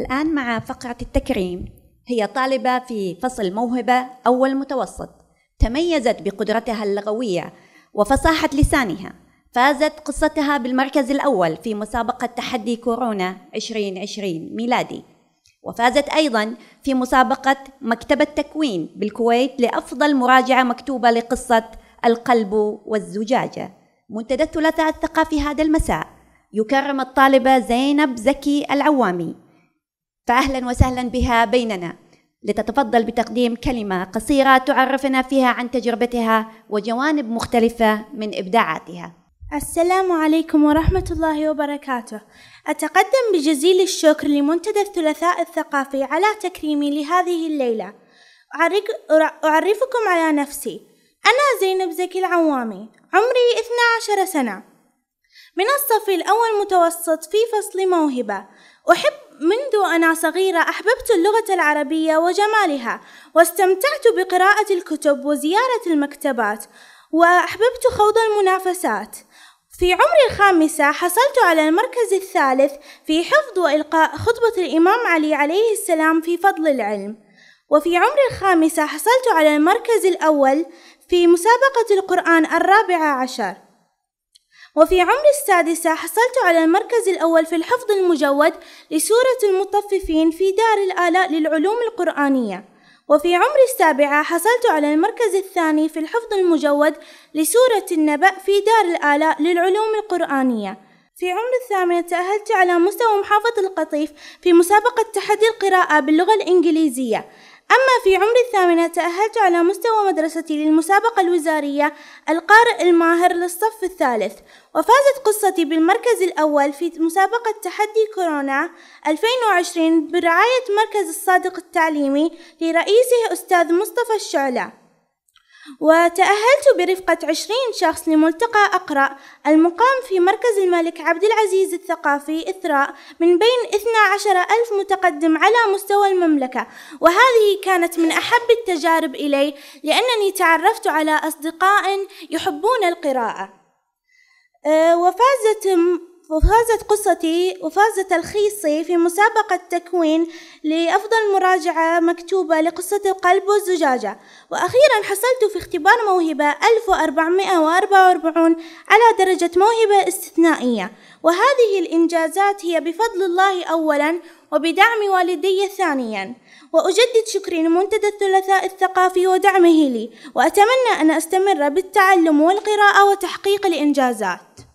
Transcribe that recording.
الآن مع فقرة التكريم هي طالبة في فصل موهبة أول متوسط تميزت بقدرتها اللغوية وفصاحة لسانها فازت قصتها بالمركز الأول في مسابقة تحدي كورونا 2020 ميلادي وفازت أيضا في مسابقة مكتبة تكوين بالكويت لأفضل مراجعة مكتوبة لقصة القلب والزجاجة منتدى الثلاثاء الثقافي هذا المساء يكرم الطالبة زينب زكي العوامي فأهلا وسهلا بها بيننا لتتفضل بتقديم كلمة قصيرة تعرفنا فيها عن تجربتها وجوانب مختلفة من إبداعاتها. السلام عليكم ورحمة الله وبركاته. أتقدم بجزيل الشكر لمنتدى الثلاثاء الثقافي على تكريمي لهذه الليلة. أعرفكم على نفسي. أنا زينب زكي العوامي، عمري 12 سنة. من الصف الأول متوسط في فصل موهبة. أحب منذ أنا صغيرة أحببت اللغة العربية وجمالها واستمتعت بقراءة الكتب وزيارة المكتبات وأحببت خوض المنافسات في عمر الخامسة حصلت على المركز الثالث في حفظ وإلقاء خطبة الإمام علي عليه السلام في فضل العلم وفي عمر الخامسة حصلت على المركز الأول في مسابقة القرآن الرابعة عشر وفي عمر السادسة حصلت على المركز الأول في الحفظ المجود لسورة المطففين في دار الآلاء للعلوم القرآنية وفي عمر السابعة حصلت على المركز الثاني في الحفظ المجود لسورة النبأ في دار الآلاء للعلوم القرآنية في عمر الثامنة تأهلت على مستوى محافظة القطيف في مسابقة تحدي القراءة باللغة الإنجليزية أما في عمر الثامنة تأهلت على مستوى مدرستي للمسابقة الوزارية القارئ الماهر للصف الثالث وفازت قصتي بالمركز الأول في مسابقة تحدي كورونا 2020 برعاية مركز الصادق التعليمي لرئيسه أستاذ مصطفى الشعلة وتأهلت برفقة عشرين شخص لملتقى أقرأ المقام في مركز الملك عبد العزيز الثقافي إثراء من بين 12 ألف متقدم على مستوى المملكة وهذه كانت من أحب التجارب إلي لأنني تعرفت على أصدقاء يحبون القراءة أه، وفازت وفازت قصتي وفاز تلخيصي في مسابقة تكوين لأفضل مراجعة مكتوبة لقصة القلب والزجاجة وأخيرا حصلت في اختبار موهبة 1444 على درجة موهبة استثنائية وهذه الإنجازات هي بفضل الله أولا وبدعم والدي ثانيا وأجدد شكري لمنتدى الثلاثاء الثقافي ودعمه لي وأتمنى أن أستمر بالتعلم والقراءة وتحقيق الإنجازات